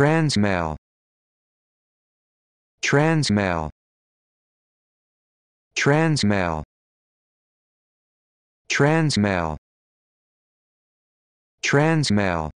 Transmail. Transmail. Transmail. Transmail. Transmail.